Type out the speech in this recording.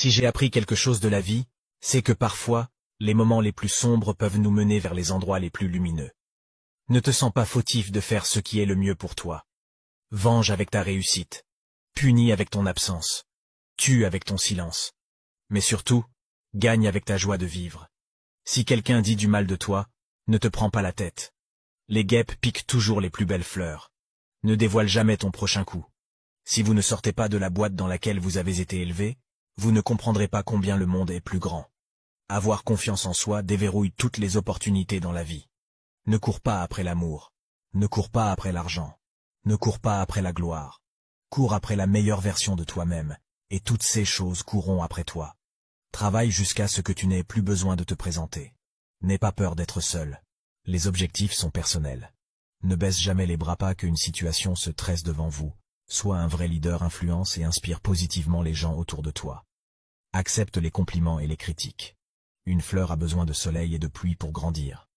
Si j'ai appris quelque chose de la vie, c'est que parfois, les moments les plus sombres peuvent nous mener vers les endroits les plus lumineux. Ne te sens pas fautif de faire ce qui est le mieux pour toi. Venge avec ta réussite. Punis avec ton absence. Tue avec ton silence. Mais surtout, gagne avec ta joie de vivre. Si quelqu'un dit du mal de toi, ne te prends pas la tête. Les guêpes piquent toujours les plus belles fleurs. Ne dévoile jamais ton prochain coup. Si vous ne sortez pas de la boîte dans laquelle vous avez été élevé, vous ne comprendrez pas combien le monde est plus grand. Avoir confiance en soi déverrouille toutes les opportunités dans la vie. Ne cours pas après l'amour. Ne cours pas après l'argent. Ne cours pas après la gloire. Cours après la meilleure version de toi-même, et toutes ces choses courront après toi. Travaille jusqu'à ce que tu n'aies plus besoin de te présenter. N'aie pas peur d'être seul. Les objectifs sont personnels. Ne baisse jamais les bras pas qu'une situation se tresse devant vous. Sois un vrai leader influence et inspire positivement les gens autour de toi accepte les compliments et les critiques. Une fleur a besoin de soleil et de pluie pour grandir.